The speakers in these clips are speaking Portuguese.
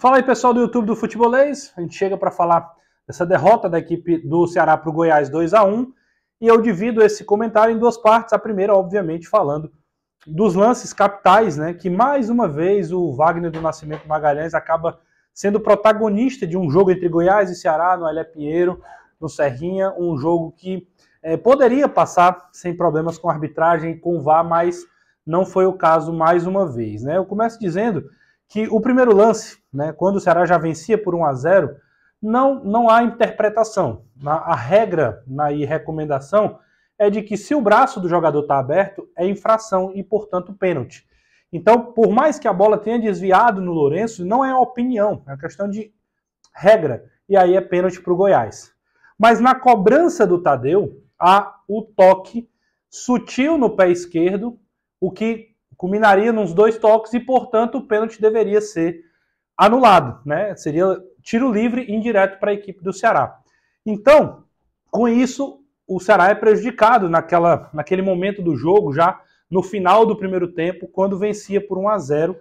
Fala aí, pessoal do YouTube do Futebolês. A gente chega para falar dessa derrota da equipe do Ceará para o Goiás 2 a 1 E eu divido esse comentário em duas partes. A primeira, obviamente, falando dos lances capitais, né? Que mais uma vez o Wagner do Nascimento Magalhães acaba sendo protagonista de um jogo entre Goiás e Ceará no Alé Pinheiro, no Serrinha. Um jogo que é, poderia passar sem problemas com a arbitragem, com o VAR, mas não foi o caso mais uma vez, né? Eu começo dizendo que o primeiro lance, né, quando o Ceará já vencia por 1 a 0, não, não há interpretação. A, a regra na recomendação é de que se o braço do jogador está aberto, é infração e, portanto, pênalti. Então, por mais que a bola tenha desviado no Lourenço, não é opinião, é questão de regra. E aí é pênalti para o Goiás. Mas na cobrança do Tadeu, há o toque sutil no pé esquerdo, o que culminaria nos dois toques e, portanto, o pênalti deveria ser anulado, né? Seria tiro livre indireto para a equipe do Ceará. Então, com isso, o Ceará é prejudicado naquela, naquele momento do jogo, já no final do primeiro tempo, quando vencia por 1 a 0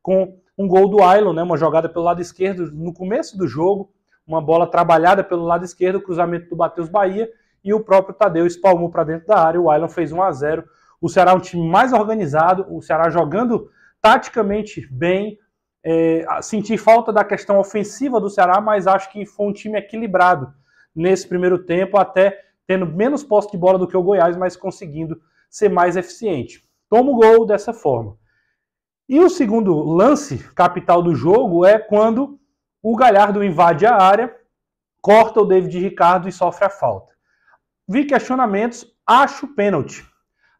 com um gol do Ailon, né? Uma jogada pelo lado esquerdo no começo do jogo, uma bola trabalhada pelo lado esquerdo, cruzamento do Matheus Bahia e o próprio Tadeu espalmou para dentro da área. O Ailon fez 1 a 0 o Ceará é um time mais organizado, o Ceará jogando taticamente bem. É, senti falta da questão ofensiva do Ceará, mas acho que foi um time equilibrado nesse primeiro tempo, até tendo menos posse de bola do que o Goiás, mas conseguindo ser mais eficiente. Toma o gol dessa forma. E o segundo lance capital do jogo é quando o Galhardo invade a área, corta o David Ricardo e sofre a falta. Vi questionamentos, acho pênalti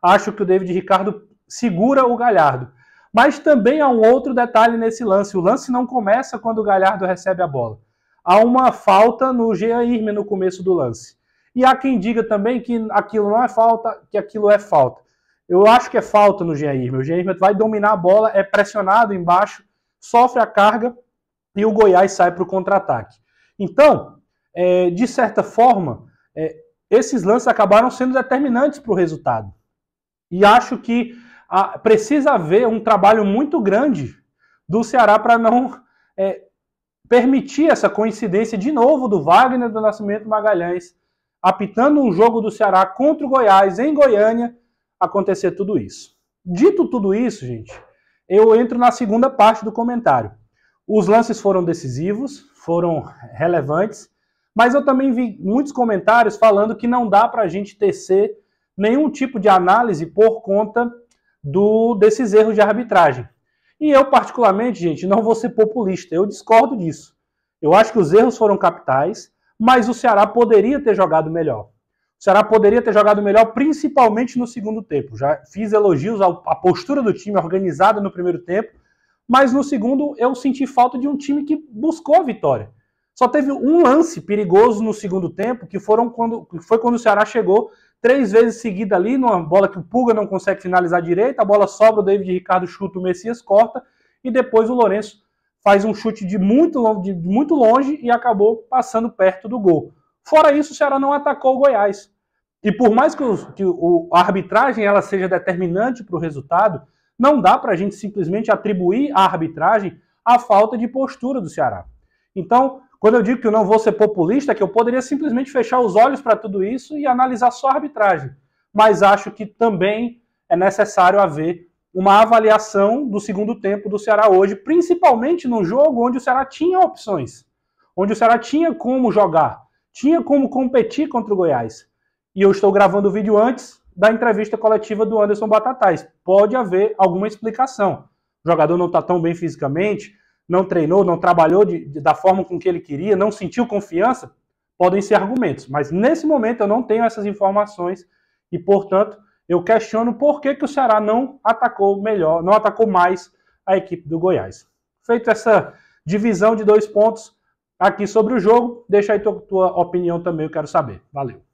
acho que o David Ricardo segura o Galhardo. Mas também há um outro detalhe nesse lance. O lance não começa quando o Galhardo recebe a bola. Há uma falta no Jean Irme no começo do lance. E há quem diga também que aquilo não é falta, que aquilo é falta. Eu acho que é falta no Jean Irme. O Jean Irme vai dominar a bola, é pressionado embaixo, sofre a carga e o Goiás sai para o contra-ataque. Então, é, de certa forma, é, esses lances acabaram sendo determinantes para o resultado. E acho que a, ah, precisa haver um trabalho muito grande do Ceará para não é, permitir essa coincidência de novo do Wagner do Nascimento Magalhães apitando um jogo do Ceará contra o Goiás em Goiânia acontecer tudo isso. Dito tudo isso, gente, eu entro na segunda parte do comentário. Os lances foram decisivos, foram relevantes, mas eu também vi muitos comentários falando que não dá para a gente tecer nenhum tipo de análise por conta do, desses erros de arbitragem. E eu, particularmente, gente, não vou ser populista, eu discordo disso. Eu acho que os erros foram capitais, mas o Ceará poderia ter jogado melhor. O Ceará poderia ter jogado melhor, principalmente no segundo tempo. Já fiz elogios à postura do time organizada no primeiro tempo, mas no segundo eu senti falta de um time que buscou a vitória. Só teve um lance perigoso no segundo tempo, que foram quando, que foi quando o Ceará chegou três vezes seguida ali, numa bola que o Puga não consegue finalizar direito, a bola sobra, o David Ricardo chuta, o Messias corta, e depois o Lourenço faz um chute de muito, de muito longe e acabou passando perto do gol. Fora isso, o Ceará não atacou o Goiás. E por mais que, os, que o, a arbitragem ela seja determinante para o resultado, não dá para a gente simplesmente atribuir à arbitragem a falta de postura do Ceará. Então, quando eu digo que eu não vou ser populista, é que eu poderia simplesmente fechar os olhos para tudo isso e analisar só a arbitragem. Mas acho que também é necessário haver uma avaliação do segundo tempo do Ceará hoje, principalmente num jogo onde o Ceará tinha opções, onde o Ceará tinha como jogar, tinha como competir contra o Goiás. E eu estou gravando o vídeo antes da entrevista coletiva do Anderson Batatais. Pode haver alguma explicação. O jogador não está tão bem fisicamente, não treinou, não trabalhou de, de, da forma com que ele queria, não sentiu confiança, podem ser argumentos. Mas nesse momento eu não tenho essas informações e, portanto, eu questiono por que, que o Ceará não atacou melhor, não atacou mais a equipe do Goiás. Feito essa divisão de dois pontos aqui sobre o jogo, deixa aí tua, tua opinião também, eu quero saber. Valeu.